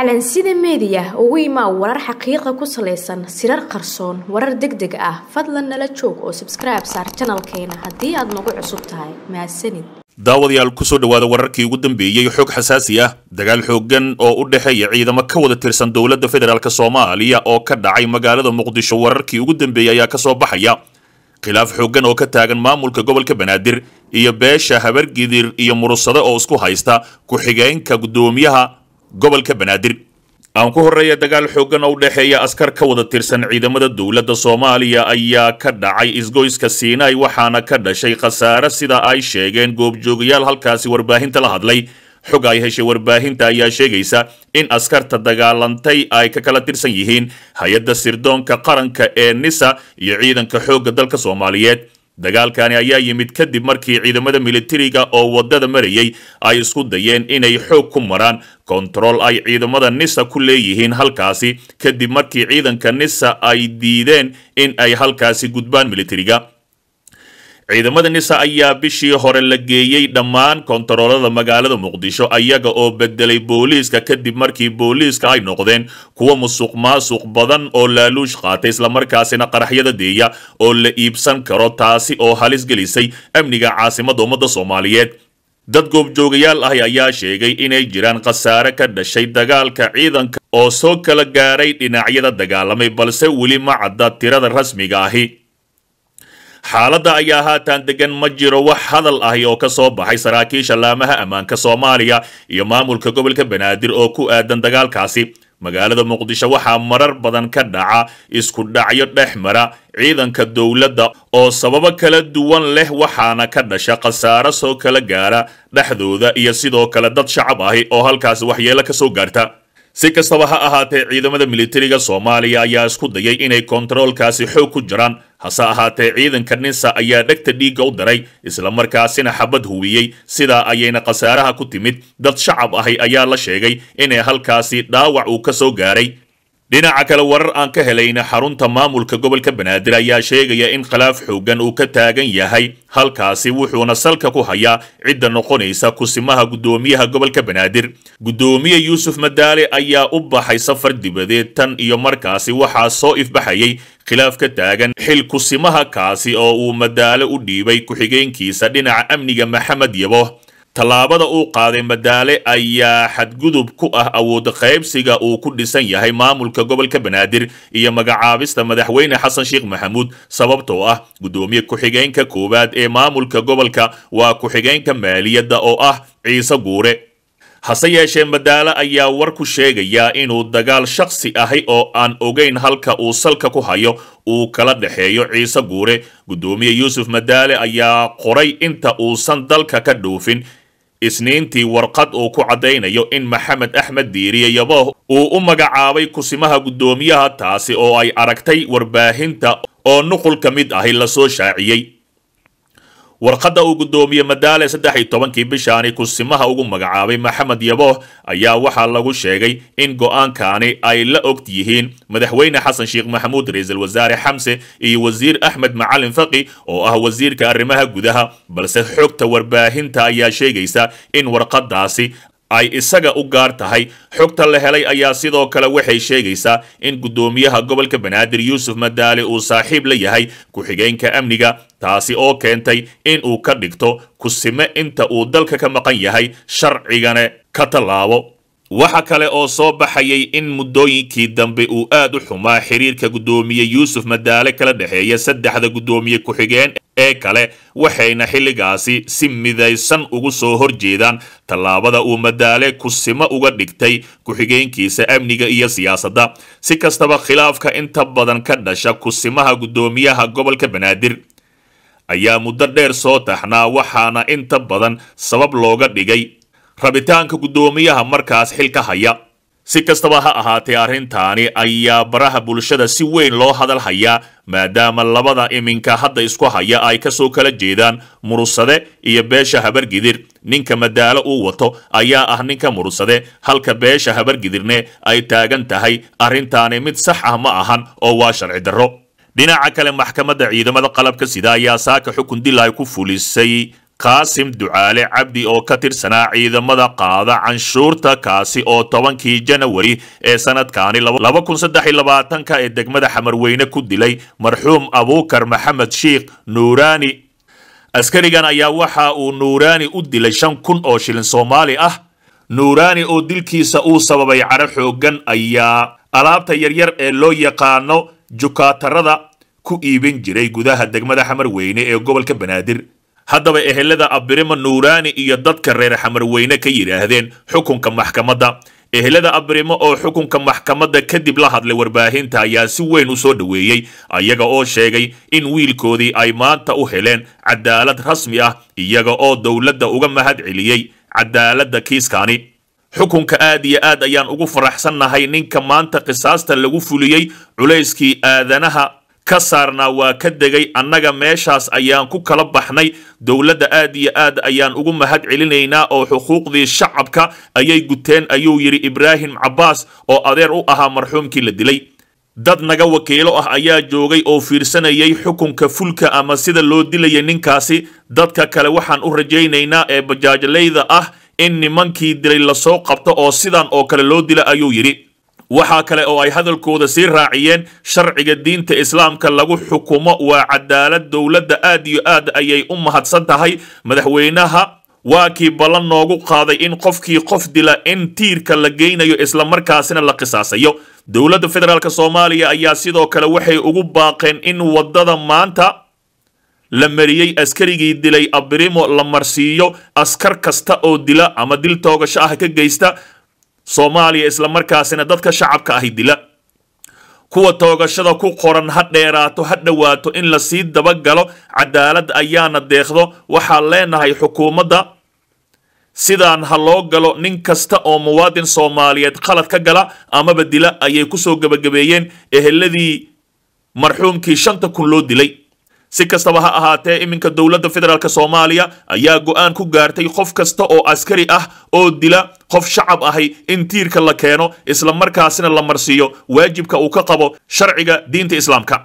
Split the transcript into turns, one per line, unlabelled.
calansida meediya ugu imaa warar xaqiiqa ku salaysan sirar qarsoon warar deg deg ah fadlan nala joog oo sabskribe saar janalkeena haddii aad nagu cusub tahay mahadsanid daawadayaal ku soo wararkii ugu dambeeyey xoog xasaasi ah dagaal xooggan oo u dhexeeya ciidamo ka wada tirsan dowladda federaalk soomaaliya oo ka dhacay magaalada muqdisho wararkii ugu dambeeyey ayaa ka soo baxaya khilaaf xooggan oo ka taagan maamulka gobolka banaadir iyo beesha habargidir iyo murusade oo isku haysta ku-xigeenka guddoomiyaha gobolka banaadir aan ku horreeya dagaal xooggan oo u dhexeeya askar ka wada tirsan ciidamada dowladda soomaaliya ayaa ka dhacay isgoyska siinai waxaana ka dhashay khasaare sida ay sheegeen goobjoogayaal halkaasi warbaahinta la hadlay xog ay heshay warbaahinta ayaa sheegaysa in askarta dagaalantay ay ka kala tirsan yihiin hay-adda sirdoonka qaranka ee nisa iyo ciidanka xoogga dalka soomaaliyeed dagaalkani ayaa yimid kadib markii ciidamada militariga oo waddada marayay ay isku dayeen inay xoog ku maraan kontarool ay ciidamada nisa ku leeyihiin halkaasi kadib markii ciidanka nisa ay diideen in ay halkaasi gudbaan militariga ciidamada nisa ayaa bishii hore la geeyey dhammaan kontaroolada magaalada muqdisho ayaga oo bedelay booliiska kadib markii booliiska ay noqdeen kuwo musuq maasuq badan oo laaluush qaatay islamarkaasina qaraxyada deeya oo la iibsan karo taasi oo halis gelisay amniga caasimadda ummadda soomaaliyeed dad goobjoogayaal ah ayaa sheegay inay jiraan khasaare ka dhashay dagaalka ciidanka oo soo kala gaaray dhinacyada dagaalamay balse weli ma cadda tirada rasmiga ahi xaaladda ayaa haatan degan ma jiro wax hadal ahi oo ka soo baxay saraakiisha laamaha ammaanka soomaaliya iyo maamulka gobolka banaadir oo ku aadan dagaalkaasi magaalada muqdisho waxaa marar badan ka dhaca isku dhacyo dhex mara ciidanka dowladda oo sababo kala duwan leh waxaana ka dhasha khasaaro soo kala gaara dhexdooda iyo sidoo kale dad shacab ahi oo halkaasi waxyeelo ka soo gaarta si kastaba ha ahaatee ciidamada militariga soomaaliya ayaa isku dayay inay kontaroolkaasi xoog ku jiraan hase ahaatee ciidanka ninsa ayaa dhegta dhiigga u daray isla markaasina xabad huwiyey sidaa ayayna khasaaraha ku timid dad shacab ahay ayaa la sheegay inay halkaasi dhaawac uu ka soo gaaray dhinaca kale warar aan ka helayna xarunta maamulka gobolka banaadir ayaa sheegaya in khilaaf xoogan uu ka taagan yahay halkaasi wuxuuna salka ku hayaa cidda noqonaysa kusimaha guddoomiyaha gobolka banaadir guddoomiye yuusuf madaale ayaa u baxay safar dibadeed tan iyo markaasi waxaa soo ifbaxayay khilaaf ka taagan xil kusimaha kaasi oo uu madaale u dhiibay ku-xigeenkiisa dhinaca amniga maxamed yabo tallaabada uu qaaday madaale ayaa xadgudub ku ah awood qaybsiga uu ku dhisan yahay maamulka gobolka banaadir iyo magacaabista madaxweyne xasan sheekh maxamuud sababtoo ah gudoomiye ku-xigeenka koowaad ee maamulka gobolka waa ku-xigeenka maaliyadda oo ah ciise guure hase yeeshee madaale ayaa war ku sheegaya inuu dagaal shakhsi ahay oo aan ogeyn halka uu salka ku hayo uu kala dhexeeyo ciise guure gudoomiye yuusuf madaale ayaa qoray inta uusan dalka ka dhoofin isniintii warqad uu ku caddaynayo in maxamed axmed diiriye yaboh uu u magacaabay kusimaha guddoomiyaha taasi oo ay aragtay warbaahinta oo nuqul ka mid ahi la soo shaaciyey warqadda uu guddoomiye madaale saddex iyo tobankii bishaani kusimaha ugu magacaabay maxamed yabooh ayaa waxaa lagu sheegay in go'aankaani ay la og yihiin madaxweyne xasan sheekh maxamuud ra-iisul wasaare xamse iyo wasiir axmed macalin faqi oo ah wasiirka arrimaha gudaha balse xogta warbaahinta ayaa sheegaysa in warqaddaasi ay isaga u gaar tahay xogta la helay ayaa sidoo kale waxay sheegaysaa in guddoomiyaha gobolka banaadir yuusuf madaale uu saaxiib la yahay ku-xigeenka amniga taasi oo keentay in uu ka dhigto kusime inta uu dalka ka maqan yahay sharcigana ka tallaabo waxa kale oo soo baxayay in muddooyinkii dambe uu aad u xumaa xiriirka guddoomiye yuusuf madaale kala dhexeeya saddexda guddoomiye ku-xigeen ee kale waxayna xilligaasi si midaysan ugu soo horjeedaan tallaabada uu madaale kusimo uga dhigtay ku-xigeenkiisa amniga iyo siyaasadda si kastaba khilaafka inta badan ka dhasha kusimaha guddoomiyaha gobolka banaadir ayaa muddo dheer soo taxnaa waxaana inta badan sabab looga dhigay rabitaanka guddoomiyaha markaas xil ka haya si kastaba ha ahaatee arrintaani ayaa baraha bulshada si weyn loo hadal hayaa maadaama labada iminka hadda isku haya ay kasoo kala jeedaan murusade iyo beesha habargidir ninka madaalo uu wato ayaa ah ninka murusade halka beesha habargidirne ay taagan tahay arrintaani mid sax ah ma ahan oo waa sharci darro dhinaca kale maxkamadda ciidamada qalabka sida ayaa saaka xukun dil ay ku fulisay kaasim ducaale cabdi oo ka tirsanaa ciidamada qaada canshuurta kaasi oo tobankii janawari ee sanadkaani ee degmada xamarweyne ku dilay marxuum abuukar maxamed shiikh nuuraani askarigan ayaa waxa uu nuuraani u dilay shan kun oo shilin soomaali ah nuuraani oo dilkiisa uu sababay cadho xooggan ayaa alaabta yaryar ee loo yaqaano jukaatarada ku iibin jiray gudaha degmada xamarweyne ee gobolka banaadir haddaba ehelada abirimo nuuraani iyo dadka reer xamarweyne ka yidhaahdeen xukunka maxkamadda ehelada abrimo oo xukunka maxkamadda kadib la hadlay warbaahinta ayaa si weyn u soo dhoweeyey ayaga oo sheegay in wiilkoodii ay maanta u heleen cadaalad rasmi ah iyaga oo dowladda uga mahad celiyey cadaaladda kiiskani xukunka aad iyo aad ayaan ugu faraxsan nahay ninka maanta qisaasta lagu fuliyey culayskii aadanaha ka saarnaa waa ka degay annaga meeshaas ayaan ku kala baxnay dowladda aad iyo aad ayaan ugu mahad celinaynaa oo xuquuqdii shacabka ayay guteen ayuu yidhi ibraahim cabbaas oo adeer u ahaa marxuumkii la dilay dad naga wakiilo ah ayaa joogay oo fiirsanayay xukunka fulka ama sida loo dilaya ninkaasi dadka kale waxaan u rajaynaynaa ee bajaajlayda ah in nimankii dilay lasoo qabto oo sidan oo kale loo dila ayuu yidhi waxaa kale oo ay hadalkooda sii raaciyeen sharciga diinta islaamka lagu xukumo waa cadaalad dowladda aad iyo aad ayay u mahadsan tahay madaxweynaha waa kii ballan noogu qaaday in qofkii qof dila in tiirka la geynayo islamarkaasina la qisaasayo dowladda federaalk soomaaliya ayaa sidoo kale waxay ugu baaqeen in waddada maanta la mariyey askarigii dilay abrimo la marsiiyo askar kasta oo dila ama dil toogasho ah ka geysta soomaaliya islamarkaasina dadka shacabka ahi dila kuwa toogashada ku qoran ha dheeraato ha dhowaato in lasii dabagalo cadaalad ayaana deeqdo waxaa leenahay xukuumadda sidaan ha loo galo nin kasta oo muwaadin soomaaliyeed khalad ka gala amaba dila ayay kusoo gebagabeeyeen eheladii marxuumkii shanta kun loo dilay si kastaba ha ahaatee iminka dowladda federaalk soomaaliya ayaa go-aan ku gaartay qof kasta oo askari ah oo dila qof shacab ahay in tiirka la keeno isla markaasina la marsiiyo waajibka uu ka qabo sharciga diinta islaamka